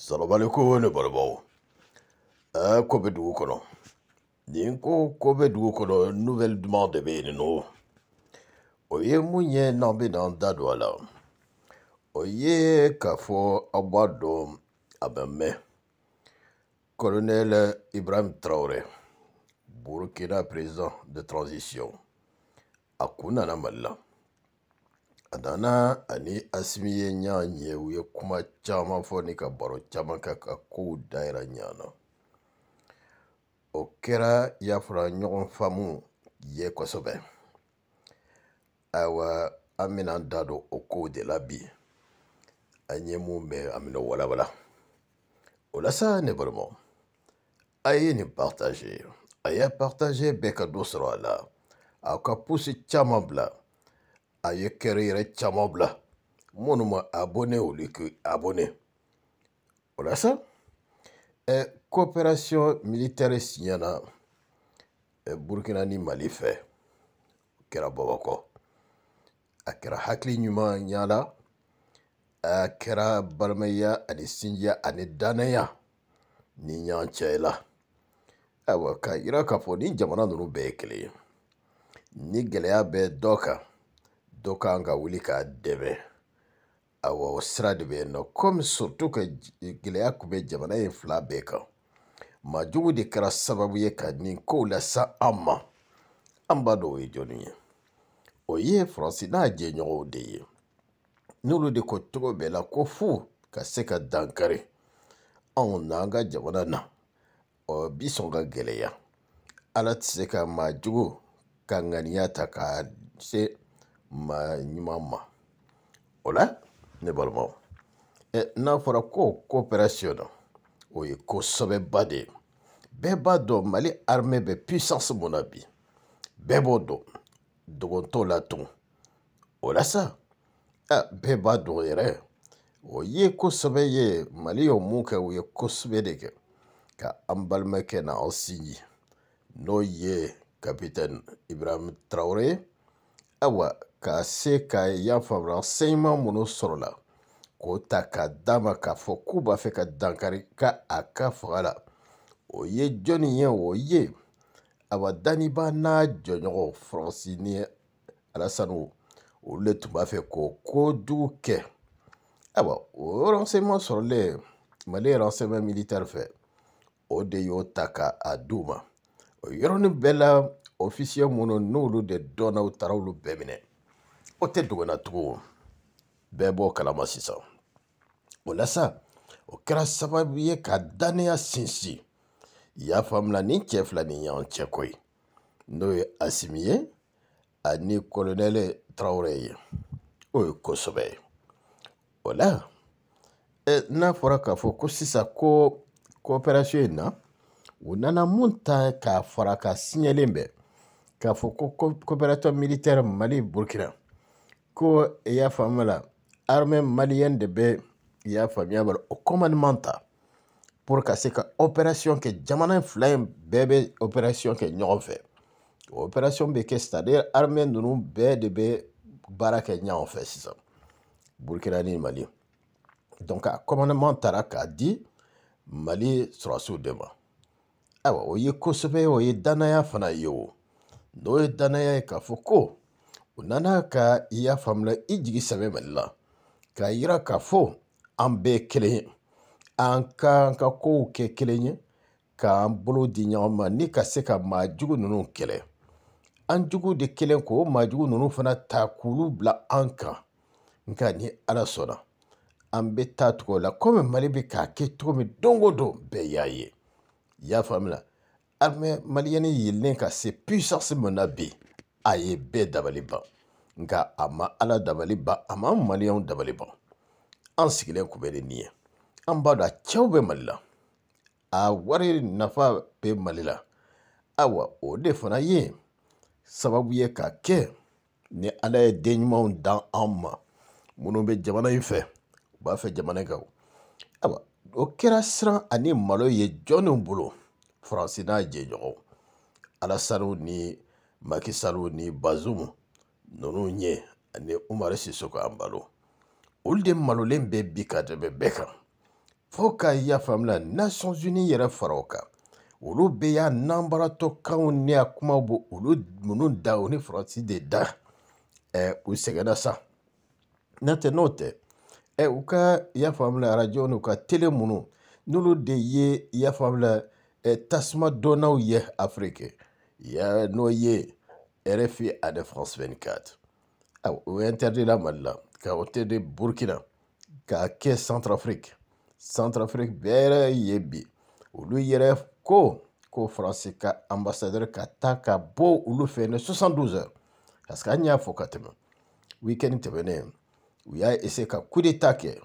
Salabale ah, ko ne balimaw aa ko bɛ dugu kɔnɔ kobedou ko nouvelle demande de bɛ yen nɔ o ye n'an colonel ibrahim traoré burkina président de transition a kun Adana nana ani Asimi ye ɲɔgɔn ye u ye kuma caman fɔ ni ka baro caman kɛ ka kow o kɛra ɲɔgɔn faamu ye kosɛbɛ ayiwa an bɛna da de la bi an ye mun mɛn an ne a ye partage a y'a partage bɛɛ ka sɔrɔ a a ye kɛra yɛrɛ caman bila minnu ma abonné olu k'i abonné o la sa ɛ coopération militaire siɲɛna ɛ burukina ni mali fɛ o kɛra bamakɔ a kɛra hakili ɲuman y'a la a kɛra balimaya ani sinjiya ani danaya ni ɲan cɛ la ayiwa k'a yira k'a fɔ ni jamana ninnu bɛɛ ye kelen ye ni gɛlɛya bɛ dɔ kan dɔ kan ka wuli k'a dɛmɛ awɔ o sira de bɛ yen nɔ komi sotu ka gɛlɛya tun bɛ jamana in fila bɛɛ kan majugu de kɛra sababu ye ka nin kow lasa an ma an b'a dɔn o ye jɔnni ye o ye faransi n'a jɛɲɔgɔnw de ye n'olu de ko cogo bɛɛ la ko fu ka se ka dankari anw n'an ka jamana na o bi sɔn ka gɛlɛya ala tɛ se ka maajugu ka ŋaniya ta k'a se maa ɲuman ma o la ne balimaw ɛ n'a fɔra ko coopération na o ye kosɛbɛba de ye bɛɛ b'a dɔn mali armée bɛ puissance mun na bi bɛɛ b'o dɔn dogo t'o la tun o la sa a bɛɛ b'a dɔn yɛrɛ o ye kosɛbɛ ye mali y'o mun kɛ o ye kosɛbɛ de kɛ ka an balimakɛ na aw sinji n'o ye kapitɛni ibrahim traore ayiwa ka se ka yan faamuna sɛɲuman minnu sɔrɔla k'o ta k'a d'a ma k'a fɔ k'u b'a fɛ ka dankari ka a ka fanga la o ye jɔnni ye o ye abadaniba n'a jɔɲɔgɔn faransi ni alasanu olu le tun b'a fɛ k'o kojugu kɛ ayiwa o renseignement sɔrɔlen mali renseignement militaire fɛ o de y'o ta k'a d'u ma o yɔrɔnin bɛɛ la officier minnu n'olu de dɔnna u taara olu bɛɛ minɛ o tɛ dogona tugun bɛɛ b'o kalama sisan o la sa o kɛra sababu ye ka dannaya sinsin i y'a faamula nin cɛ fila ni ɲɔgɔn cɛ ko ye n'o ye asimi ye ani kolonɛli tarawele ye o ye kosɛbɛ ye o la n'a fɔra k'a fɔ ko sisan ko kooperasiyon in na u nana mun ta k'a fara ka siɲɛlen bɛ k'a fɔ ko kooperatɔn militɛri mali burukina ko i e y'a faamu la armée maliyɛn de bɛ i y'a faamuya bala o commandement ta pour ka se ka opération kɛ jamana in fila in bɛɛ bɛ opération kɛ ɲɔgɔn fɛ o opération bɛ kɛ c'est à dire armée ninnu bɛɛ de bɛ baara kɛ ɲɔgɔn fɛ sisan burukina ni mali donc a commandement taara k'a di mali sɔrɔsiw de ma ayiwa o ye kosɛbɛ o ye danaya fana ye o n'o ye danaya ye k'a fɔ ko u nana ka i y'a faamula i jigi sɛbɛ mali la k'a yira k'a fɔ an bɛɛ kelen ye an k'an ka kow kɛ kelen ye k'an bolo di ɲɔgɔn ma ni ka se ka maa jugu ninnu kɛlɛ an jugu de kelen k'o maa jugu ninnu fana ta k'olu bila an kan nka ni ala sɔnna an bɛ taa tugu o la komi mali bɛ k'a kɛ cogo min don o don bɛɛ y'a ye i y'a faamuya alimɛ maliyɛni yelen ka se pisɔsi mun na bi a ye bɛɛ dabali ban nka a ma ala dabali ban a ma maliyɛnw dabali ban an sigilen kun bɛ ni nin ye an b'a dɔn a cɛw bɛ mali la a wari nafa bɛ mali la awa o de fana ye sababu ye k'a kɛ ni ala ye den ɲumanw dan anw ma minnu bɛ jamana in fɛ u b'a fɛ jamana in kan awa o kɛra siran ani malo ye jɔnniw bolo faransi n'a jɛɲɔgɔnw alasanuw ni makisalo ni bazumu ninnu ɲɛ ani umaru sisoko an balo olu de malolen bɛ bi ka tɛmɛ bɛɛ kan fo ka y'a faamula nations unis yɛrɛ fara o kan olu bɛɛ y'a nanbaratɔ kanw ni a kumaw bɔ olu minnu da o ni faransi de da ɛ u sɛgɛnna sa n'o tɛ n'o tɛ ɛ u ka y'a faamula arajo n'u ka tele minnu n'olu de ye y'a faamula ɛ e, tasuma dɔnnaw ye afiriki ya noyé RFI à de France 24 aw o interdit la ka o de burkina k'a ke centrafrique centrafrique Bere Yebi ye lui ko ko France ka ambassadeur ka ta ka le olu fɛ ni 72 heures parce qu'il y a un weekend tɛmɛnen il y'a ka coup d'état il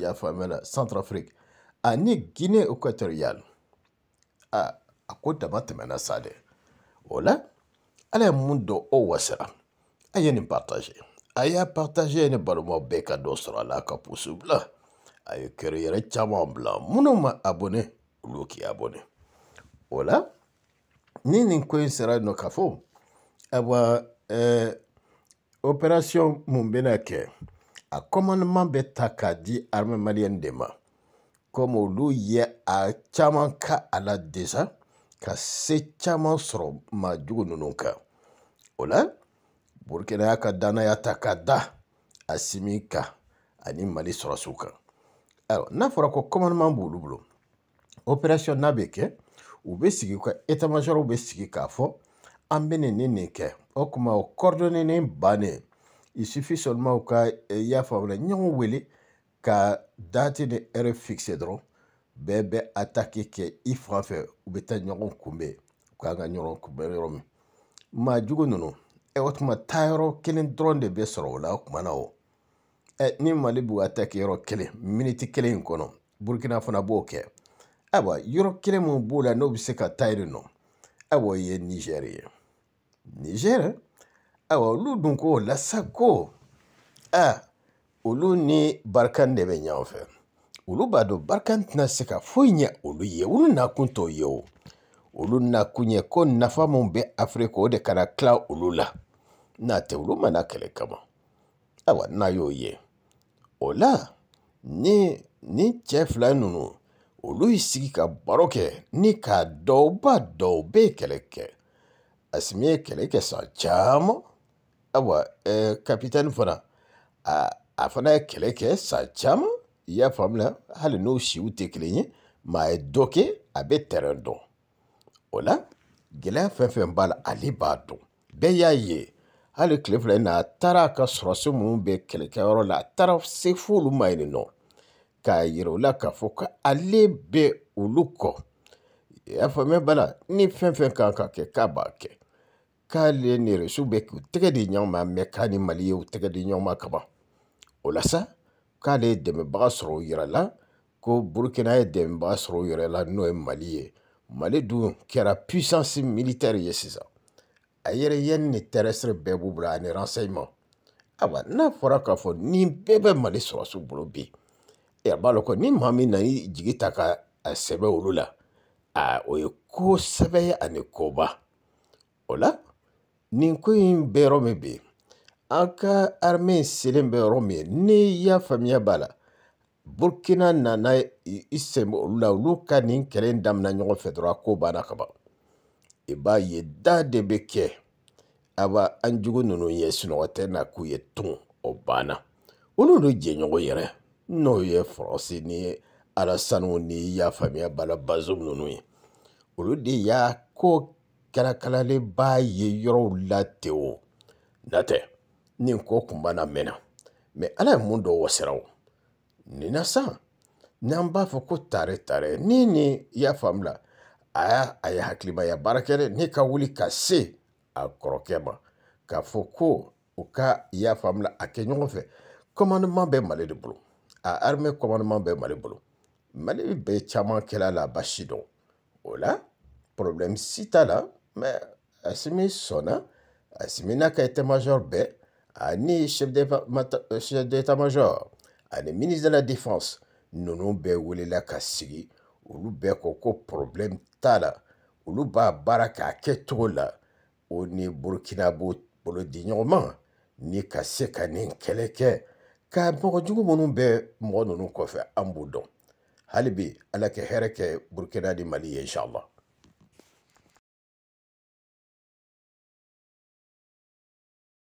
y'a faamuya la centrafrique ani guinée équatoriale a a ko dama O la, ala ye mun dɔn o wasira a ye nin partage a y'a partage ye ni balimaw bɛɛ ka dɔ sɔrɔ a la ka pusu bila a ye kɛrɛ yɛrɛ caman bila minnu ma abonné olu k'i abonné o la ni nin ko in sera yen nɔ ka fɔ ayiwa ɛɛ opération mun bɛna kɛ a commandement bɛ ta k'a di armée malienne de ma comme olu ye a caman ka a la déjà ka se caman sɔrɔ maa jugu ninnu kan o la burukina y'a ka dannaya ta ka da asimi kan ani mali sɔrɔsiw kan ayiwa n'a fɔra ko kɔmandeman b'olu bolo operasiyɔn n'a bɛ kɛ u bɛ sigi u ka etamasɔrɔw bɛ sigi k'a fɔ an bɛ nin nin nin kɛ o tuma o kɔridonenen bannen il suffit seulement u ka eh, i y'a faamu ɲɔgɔn wele ka date ni ɛri fixe dɔrɔn bɛɛ bɛ atake kɛ i fan fɛ u bɛ taa ɲɔgɔn kunbɛn u kan ka ɲɔgɔn kunbɛn yɔrɔ min maa jugu ninnu ɛ o tuma taa yɔrɔ kelen dɔrɔn de bɛ sɔrɔ o la o kuma na o ɛ ni mali b'u atake yɔrɔ kelen miniti kelen in kɔnɔ burukina fana b'o kɛ ayiwa yɔrɔ kelen min b'o la n'o bɛ se ka taa yen nɔ ayiwa o ye nizɛri ye nizɛri ayiwa olu dun ko lasago a olu ni barikani de bɛ ɲɔgɔn fɛ. olu b'a dɔn barika tɛna se ka foyi ɲɛ olu ye olu nakun t'o ye o olu nakun ye ko nafa min bɛ afirika o de kana tila olu la n'a tɛ olu mana kɛlɛ kama ayiwa n'a y'o ye o la ni ni cɛ fila ninnu olu y'i sigi ka baro kɛ ni k'a dɔw ba dɔw bɛ kɛlɛ kɛ asimi ye kɛlɛ kɛ san caman ayiwa ɛɛ eh, kapitani fana a a fana ye kɛlɛ kɛ san caman i y'a faamula hali n'o siw tɛ kelen ye maa ye dɔ kɛ a bɛ tɛrɛn dɔn o la gɛlɛya fɛn fɛn b'a la ale b'a dɔn bɛɛ y'a ye hali ah, tile fila in na a taara a ka sɔrɔsi minnu bɛ kɛlɛkɛyɔrɔ la a taara se f'olu ma yen nɔ k'a yira o la k'a fɔ ko ale bɛ olu kɔ i y'a faamuya b'a la ni fɛn fɛn kan ka kɛ k'a b'a kɛ k'ale ni bɛ k'u tɛgɛ di ɲɔgɔn ma mɛ k'a ni mali ye u tɛgɛ di ɲɔgɔn ma kaban o la sa k'ale ye dɛmɛbaga sɔrɔ u yɛrɛ la ko burukina ye dɛmɛbaga sɔrɔ u yɛrɛ la n'o ye mali ye mali dun kɛra puissance militaire ye sisan a yɛrɛ yɛni ni terrestre bɛɛ b'u bolo ani renseignement ayiwa n'a fɔra k'a fɔ nin bɛɛ bɛ mali sɔrɔsiw bolo bi e a b'a lɔn ko ni maa min na i jigi ta ka a sɛbɛ olu la a o ye ko sɛbɛ ye ani koba o la nin ko in bɛ yɔrɔ min bi an ka arme selen bɛ yɔrɔ min ye ni y'a faamuya b'a la burkina nana i sen bɛ olu la olu ka nin kɛlɛ in damina ɲɔgɔn fɛ dɔrɔn a ko banna kaban i b'a ye da de bɛ kɛ a b'a an jogo ninnu ye sunɔgɔ tɛ na k'u ye tun o banna olu de jɛɲɔgɔn yɛrɛ n'o ye faransi ni alasanu ni y'a faamuya b'a la bazum ninnu ye olu de y'a ko kalakalenba ye yɔrɔw la ten o na tɛ nin ko kun banna mɛnna mɛ ala ye mun dɔw wasira o nin na sa n'an b'a fɔ ko tare tare ni ni i y'a faamu la a y'a a ye hakilimaya baara kɛ dɛ ne ka wuli ka se a kɔrɔkɛ ma k'a fɔ ko u ka i y'a faamu la a kɛ ɲɔgɔn fɛ commandement bɛ mali de bolo a armée commandement bɛ mali bolo mali bɛɛ caman kɛla la a ba si dɔn o la problème si t'a la mɛ asimi sɔnna asimi n'a ka état major bɛɛ ani euh, chef d'état-major ani ministre de la défense ninnu bɛɛ welela ka sigi olu bɛɛ ko ko problème t'a la olu b'a baara k'a kɛcogo la o ni burukina b'o bolo di ɲɔgɔn ma ni ka se ka nin kɛlɛ kɛ ka mɔgɔ jugu minnu bɛ mɔgɔ ninnu kɔfɛ an b'u dɔn hali bi ala kɛ hɛrɛ kɛ burukina ni mali ye inshallah